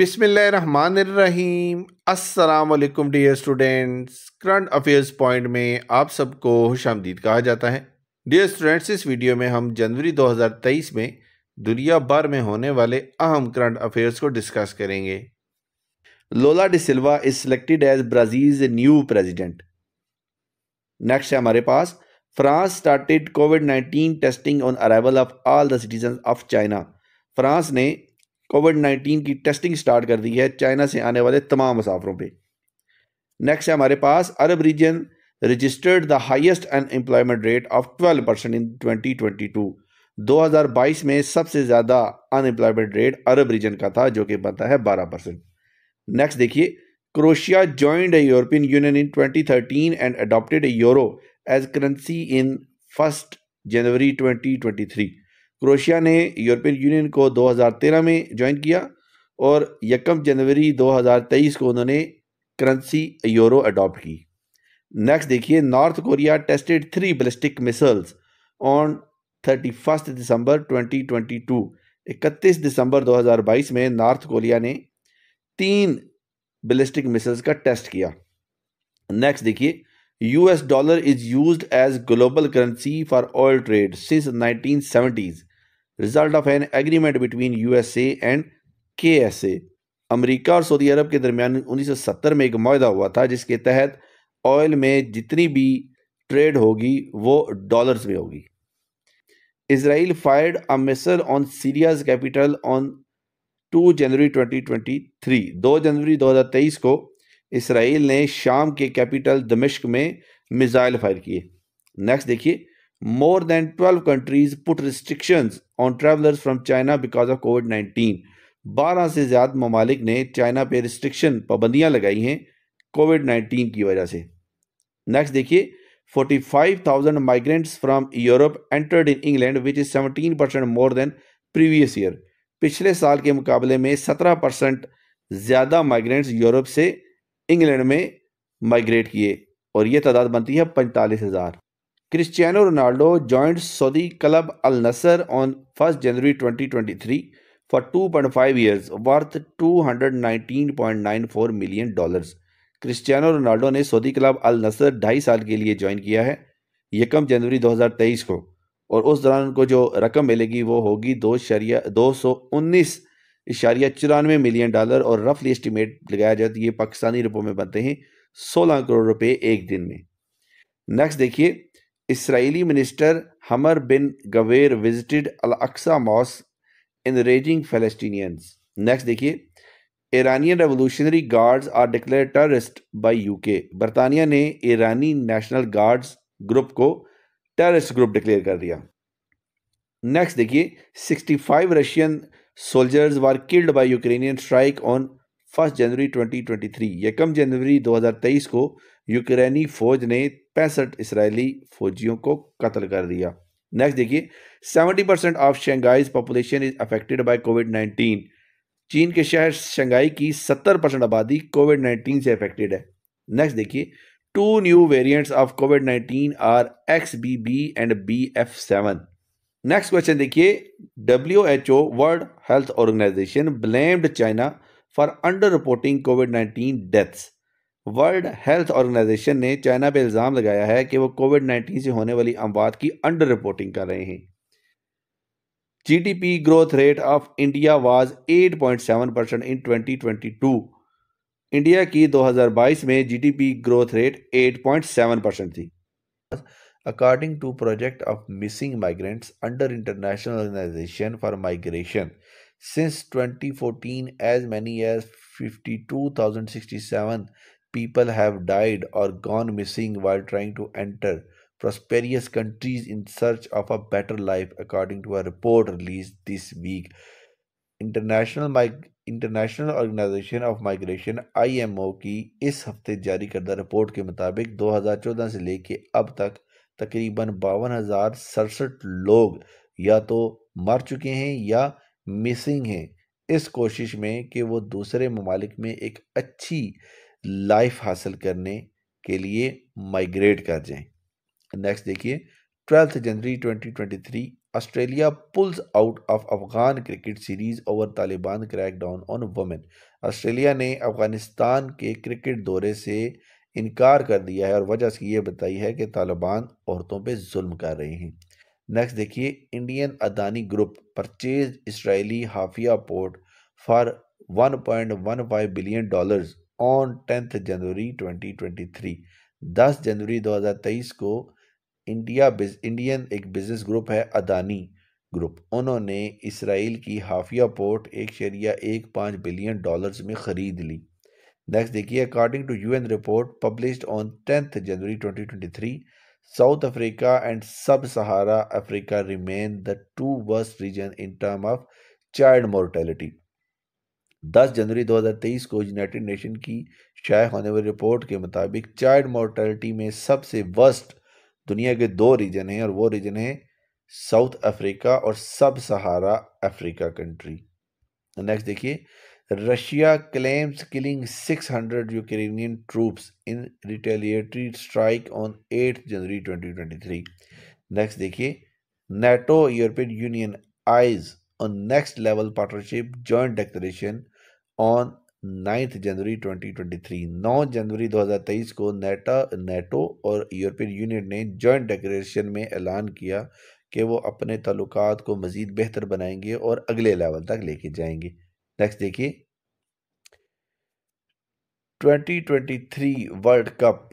बिसमीम अस्सलाम dear students current affairs point में आप सबको खुश आमदीद कहा जाता है डियर स्टूडेंट्स इस वीडियो में हम जनवरी 2023 में दुनिया भर में होने वाले अहम करंट अफेयर्स को डिस्कस करेंगे Lula da Silva is selected as Brazil new president next है हमारे पास France started COVID nineteen testing on arrival of all the citizen of China France ने कोविड नाइन्टीन की टेस्टिंग स्टार्ट कर दी है चाइना से आने वाले तमाम मुसाफरों पर नेक्स्ट है हमारे पास Arab region registered the highest unemployment rate of twelve percent in twenty twenty two दो हजार बाईस में सबसे ज़्यादा अनएम्प्लॉयमेंट रेट अरब रीजन का था जो कि बनता है बारह परसेंट नेक्स्ट देखिए Croatia joined a European Union in twenty thirteen and adopted a euro as currency in first January twenty twenty three Croatia ने यूरोपियन यूनियन को 2013 में ज्वाइन किया और यकम जनवरी 2023 को उन्होंने करंसी यूरो अडॉप्ट की नेक्स्ट देखिए North Korea tested three ballistic missiles on thirty first December 2022 इकतीस दिसंबर 2022 में नॉर्थ कोरिया ने तीन बलिस्टिक मिसल्स का टेस्ट किया नेक्स्ट देखिए US dollar is used as global currency for oil trade since 1970s result of an agreement between USA and K S A America और Saudi अरब के दरमियान 1970 में एक माहा हुआ था जिसके तहत ऑयल में जितनी भी ट्रेड होगी वो डॉलर्स में होगी Israel fired a missile on Syria's capital on 2 जनवरी 2023 2 जनवरी 2023 को इसराइल ने शाम के कैपिटल दमिश्क में मिज़ाइल फायर किए नेक्स्ट देखिए more than 12 countries put restrictions on travellers from China because of COVID nineteen बारह से ज़्यादा ममालिक ने चाइना पे रिस्ट्रिक्शन पाबंदियाँ लगाई हैं कोविड नाइन्टीन की वजह से नेक्स्ट देखिए forty five thousand migrants from Europe entered in England which is seventeen percent more than previous year पिछले साल के मुकाबले में सत्रह परसेंट ज़्यादा माइग्रेंट्स यूरोप से इंग्लैंड में माइग्रेट किए और ये तादाद बनती है पैंतालीस हज़ार Cristiano Ronaldo joint Saudi club Al Nassr on first January 2023 for 2.5 years worth two million dollars Cristiano Ronaldo ने सऊदी क्लब अल नसर ढाई साल के लिए ज्वाइन किया है यकम जनवरी 2023 को और उस दौरान उनको जो रकम मिलेगी वो होगी दो शरिया दो सौ उन्नीस इशारिया चौरानवे मिलियन डॉलर और रफली एस्टिमेट लगाया जाए तो ये पाकिस्तानी रुपयों में बनते हैं सोलह करोड़ रुपए एक दिन में नेक्स्ट देखिए Israeli minister Hamar bin Gaver visited Al-Aqsa Mosque enraging Palestinians. Next देखिए Iranian revolutionary guards are declare terrorist by UK बरतानिया ने ईरानी नेशनल गार्ड्स ग्रुप को टेररिस्ट ग्रुप डिक्लेयर कर दिया नेक्स्ट देखिए 65 Russian soldiers were killed by Ukrainian strike on first January 2023 यकम जनवरी 2023 को यूक्रेनी फौज ने पैंसठ इसराइली फौजियों को कत्ल कर दिया नेक्स्ट देखिए 70 percent of Shanghai population is affected by COVID 19 चीन के शहर शंघाई की 70 परसेंट आबादी कोविड 19 से अफेक्टेड है नेक्स्ट देखिए two new variants of COVID 19 are X B B and B F seven next question देखिए W H O world health organization blamed China for under reporting COVID nineteen deaths world health organization ने China पर इल्ज़ाम लगाया है कि वो Covid nineteen से होने वाली अमवात की अंडर रिपोर्टिंग कर रहे हैं GDP growth rate of India was 8.7 percent in 2022 India की 2022 में जीडीपी ग्रोथ रेट 8.7 परसेंट थी according to project of missing migrants under international organization for migration since 2014 as many as 52067 people have died or gone missing while trying to enter prosperous countries in search of a better life according to a report release this week international mig international organisation of migration I M O की इस हफ्ते जारी करदा report के मुताबिक दो हज़ार चौदह से लेके अब तक तकरीबन बावन हजार सड़सठ लोग या तो मर चुके हैं या मिसिंग हैं इस कोशिश में कि वो दूसरे ममालिक में एक अच्छी लाइफ हासिल करने के लिए माइग्रेट कर जाएं नेक्स्ट देखिए twelfth January 2023 Australia pulls out of Afghan cricket series over Taliban crack down on women Australia ने अफगानिस्तान के क्रिकेट दौरे से इनकार कर दिया है और वजह से ये बताई है कि तालिबान औरतों पे जुल्म कर रहे हैं नेक्स्ट देखिए Indian Adani group purchase Israeli Haifa port for 1.15 billion dollars on tenth January 2023 10 जनवरी 2023 को इंडिया इंडियन एक बिजनेस ग्रुप है अदानी ग्रुप उन्होंने इसराइल की हाफिया पोर्ट एक शरिया एक पाँच बिलियन डॉलर्स में ख़रीद ली नेक्स्ट देखिए according to UN report published on tenth January 2023 South Africa and sub Sahara Africa remain the two worst region in term of child mortality 10 जनवरी 2023 को यूनाइटेड नेशन की शाये होने वाली रिपोर्ट के मुताबिक चाइल्ड मोर्टलिटी में सबसे वर्स्ट दुनिया के दो रीजन हैं और वो रीजन है साउथ अफ्रीका और sub Sahara Africa country next देखिए Russia claims killing 600 Ukrainian troops in retaliatory strike on 8 January 2023 next देखिए NATO European Union eyes on next level partnership joint declaration on ninth January 2023 9 जनवरी 2023 को NATO NATO और European Union ने joint decoration में ऐलान किया कि वो अपने ताल्लुक को मज़ीद बेहतर बनाएंगे और अगले लेवल तक लेके जाएंगे नेक्स्ट देखिए 2023 world cup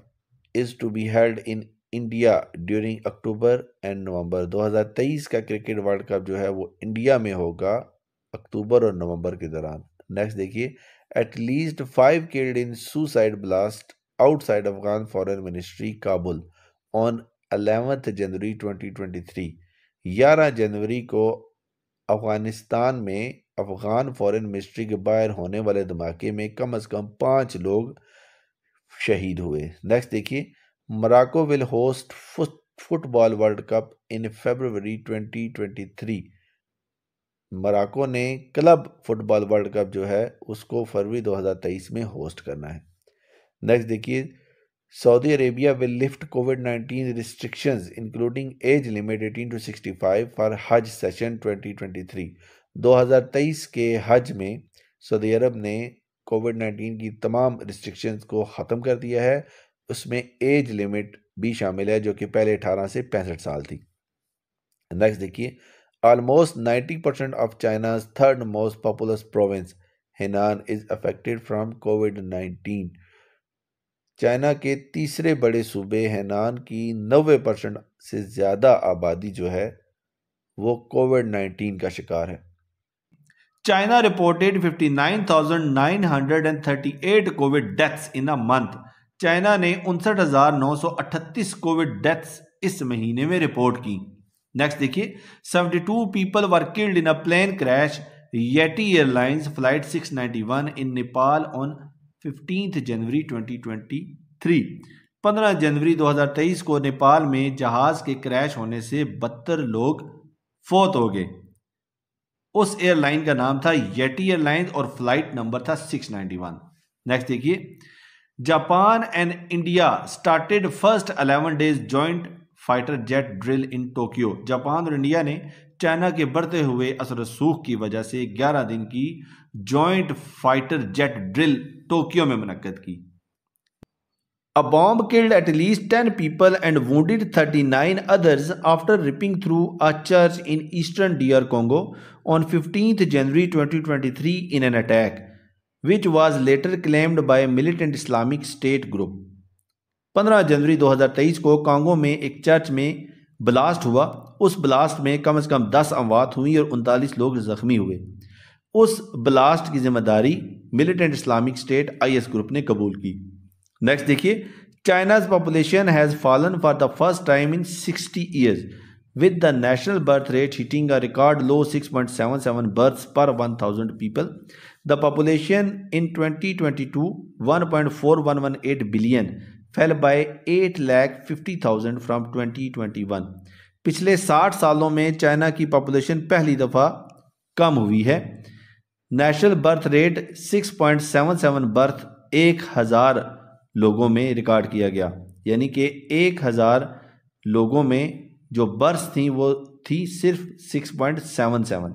is to be held in India during October and November 2023 का क्रिकेट वर्ल्ड कप जो है वो इंडिया में होगा अक्टूबर और नवंबर के दौरान नेक्स्ट देखिए at least five killed in suicide blast outside Afghan foreign ministry Kabul on eleventh January 2023 ग्यारह जनवरी को अफगानिस्तान में अफगान फॉरेन मिनिस्ट्री के बाहर होने वाले धमाके में कम अज़ कम पाँच लोग शहीद हुए नेक्स्ट देखिए Morocco will host football world cup in February 2023 Morocco ने क्लब फुटबॉल वर्ल्ड कप जो है उसको फरवरी 2023 में होस्ट करना है नेक्स्ट देखिए Saudi Arabia will lift COVID 19 restrictions including age limit 18 to 65 for Hajj session 2023 2023 के हज में सऊदी अरब ने कोविड 19 की तमाम रिस्ट्रिक्शंस को ख़त्म कर दिया है उसमें एज लिमिट भी शामिल है जो कि पहले 18 से पैंसठ साल थी नेक्स्ट देखिए Almost 90% of China's third most populous province, Henan, is affected from COVID. China के तीसरे बड़े सूबे हेनान की 90 परसेंट से ज़्यादा आबादी जो है वो कोविड 19 का शिकार है China reported 59,938 COVID deaths in a month. China ने उनसठ कोविड डेथ्स इस महीने में रिपोर्ट की नेक्स्ट देखिए seventy two people were killed in a plane crash Yeti airlines flight 691 in Nepal on fifteenth January 2023 15 जनवरी 2023 को नेपाल में जहाज के क्रैश होने से बहत्तर लोग फोत हो गए उस एयरलाइन का नाम था येटी एयरलाइंस और फ्लाइट नंबर था 691 नेक्स्ट देखिए Japan and India started first eleven days joint fighter jet drill in Tokyo Japan और इंडिया ने चाइना के बढ़ते हुए असर सूख की वजह से 11 दिन की joint fighter jet drill Tokyo में मुनद की a bomb killed at least ten people and wed thirty nine others after ripping through a church in eastern dear Congo on fifteenth January twenty twenty three in an attack which was later claimed by militant Islamic state group 15 जनवरी 2023 को Congo में एक church में blast हुआ उस blast में कम से कम 10 अमवात हुई और उनतालीस लोग जख्मी हुए उस ब्लास्ट की जिम्मेदारी militant Islamic state IS group ने कबूल की नेक्स्ट देखिए China's population has fallen for the first time in 60 years with the national birth rate hitting a record low 6.77 births per 1000 people the population in 2022 1.4118 billion fell by eight lakh fifty thousand from twenty twenty one पिछले साठ सालों में China की population पहली दफ़ा कम हुई है national birth rate six point seven seven birth एक हज़ार लोगों में रिकॉर्ड किया गया यानी कि एक हज़ार लोगों में जो बर्थ थी वो थी सिर्फ सिक्स पॉइंट सेवन सेवन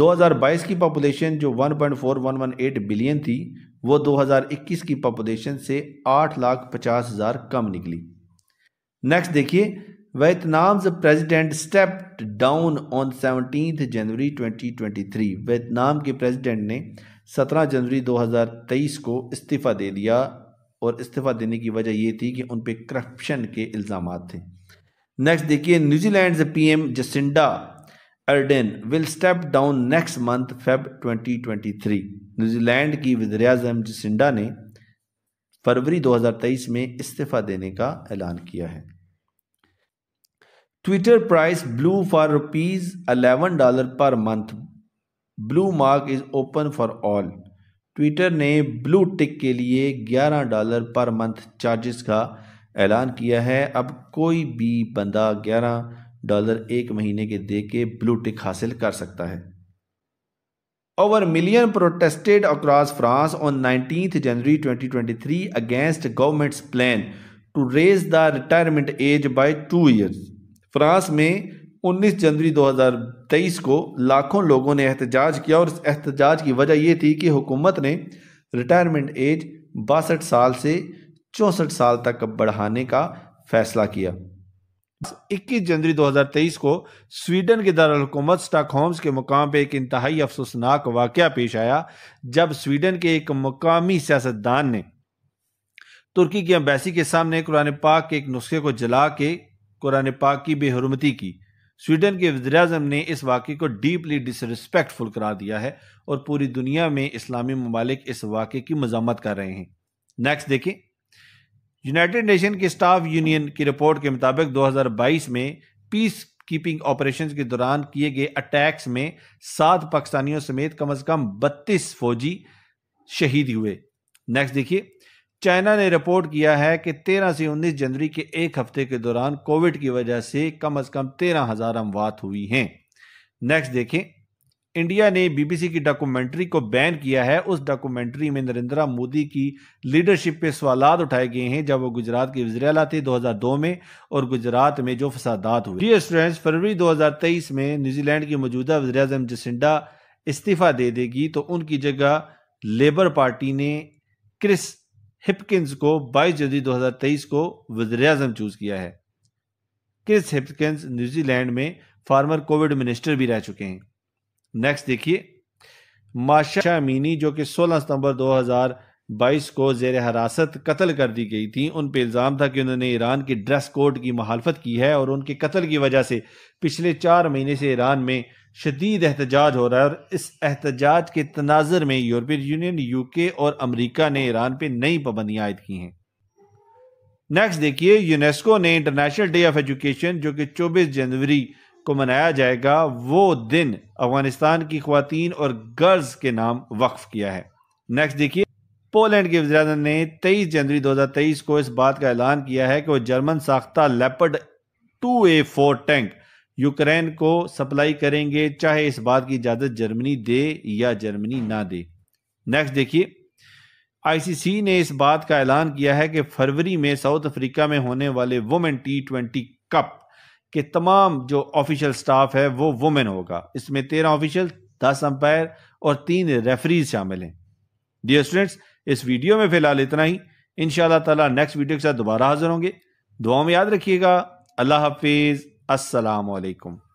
2022 की पॉपुलेशन जो 1.4118 बिलियन थी वो 2021 की पॉपुलेशन से आठ लाख पचास हज़ार कम निकली नेक्स्ट देखिए Vietnam's president step down on seventeen January 2023 Vietnam के प्रेसिडेंट ने 17 जनवरी 2023 को इस्तीफ़ा दे दिया और इस्तीफ़ा देने की वजह ये थी कि उन पर करप्शन के इल्ज़ाम थे नेक्स्ट देखिए New Zealand PM Jacinda Ardern will step down next month Feb 2023 New Zealand की विदरिया जिसिंडा ने फरवरी 2023 में इस्तीफा देने का ऐलान किया है Twitter price blue for rupees eleven dollar per month blue mark is open for all Twitter ने ब्लू टिक के लिए 11 डॉलर पर मंथ चार्जेस का ऐलान किया है अब कोई भी बंदा 11 डॉलर एक महीने के दे के ब्लू टिक हासिल कर सकता है over million protested across France on nineteen January 2023 against government's plan to raise the retirement age by two years France में 19 जनवरी 2023 को लाखों लोगों ने एहतजाज किया और इस एहतजाज की वजह यह थी कि हुकूमत ने रिटायरमेंट एज बासठ साल से चौंसठ साल तक बढ़ाने का फैसला किया 21 जनवरी 2023 को स्वीडन के दारकूमत होम्स के मुकाम पर एक इंतहाई अफसोसनाक वाक़ पेश आया जब स्वीडन के एक मकामी सियासतदान ने तुर्की की एम्बेसी के सामने कुरान पाक के एक नुस्खे को जला के कुरान पाक की बेहरमती की स्वीडन के वजरम ने इस वाक़े को डीपली डिसरिस्पेक्टफुल करा दिया है और पूरी दुनिया में इस्लामी ममालिक इस वाक़े की मजामत कर रहे हैं नेक्स्ट देखें यूनाइटेड नेशन के स्टाफ यूनियन की रिपोर्ट के मुताबिक 2022 में पीस कीपिंग ऑपरेशन के दौरान किए गए अटैक्स में सात पाकिस्तानियों समेत कम अज कम बत्तीस फौजी शहीद हुए नेक्स्ट देखिए चाइना ने रिपोर्ट किया है कि 13 से 19 जनवरी के एक हफ्ते के दौरान कोविड की वजह से कम अज कम तेरह हजार अमवात हुई हैं नेक्स्ट देखें इंडिया ने बीबीसी की डॉक्यूमेंट्री को बैन किया है उस डॉक्यूमेंट्री में नरेंद्र मोदी की लीडरशिप पे सवाल उठाए गए हैं जब वो गुजरात के वजर अला थे 2002 में और गुजरात में जो फसादात हुए डियर स्टूडेंट्स फरवरी 2023 में न्यूजीलैंड की मौजूदा वजर अजम जसिंडा इस्तीफा दे देगी तो उनकी जगह लेबर पार्टी ने क्रिस हिपकिंस को बाईस जनवरी 2023 को वजर अजम चूज़ किया है क्रिस हिपकिंस न्यूजीलैंड में फार्मर कोविड मिनिस्टर भी रह चुके हैं नेक्स्ट देखिए माशा मीनी जो कि 16 सितंबर 2022 को जेर हरासत कत्ल कर दी गई थी उन पर इल्ज़ाम था कि उन्होंने ईरान के ड्रेस कोड की महालफत की है और उनके कत्ल की वजह से पिछले चार महीने से ईरान में शदीद एहतजाज हो रहा है और इस एहतजाज के तनाजर में यूरोपियन यूनियन यूके और अमरीका ने ईरान पर नई पाबंदियाँ आयद की हैं नेक्स्ट देखिए यूनेस्को ने इंटरनेशनल डे ऑफ एजुकेशन जो कि 24 जनवरी को मनाया जाएगा वो दिन अफगानिस्तान की खुवान और गर्ल्स के नाम वक्फ किया है नेक्स्ट देखिए पोलैंड के वजी ने 23 जनवरी 2023 को इस बात का ऐलान किया है कि वो जर्मन साख्ता लेपर्ड 2A4 टैंक यूक्रेन को सप्लाई करेंगे चाहे इस बात की इजाज़त जर्मनी दे या जर्मनी ना दे नेक्स्ट देखिए आईसीसी ने इस बात का ऐलान किया है कि फरवरी में साउथ अफ्रीका में होने वाले वुमेन टी ट्वेंटी कप कि तमाम जो ऑफिशियल स्टाफ है वो वुमेन होगा इसमें तेरह ऑफिशियल दस अंपायर और तीन रेफरीज शामिल हैं डियर स्टूडेंट्स इस वीडियो में फिलहाल इतना ही इन ताला नेक्स्ट वीडियो के साथ दोबारा हाजिर होंगे दुआओं में याद रखिएगा अल्लाह हाफिज़ असलकम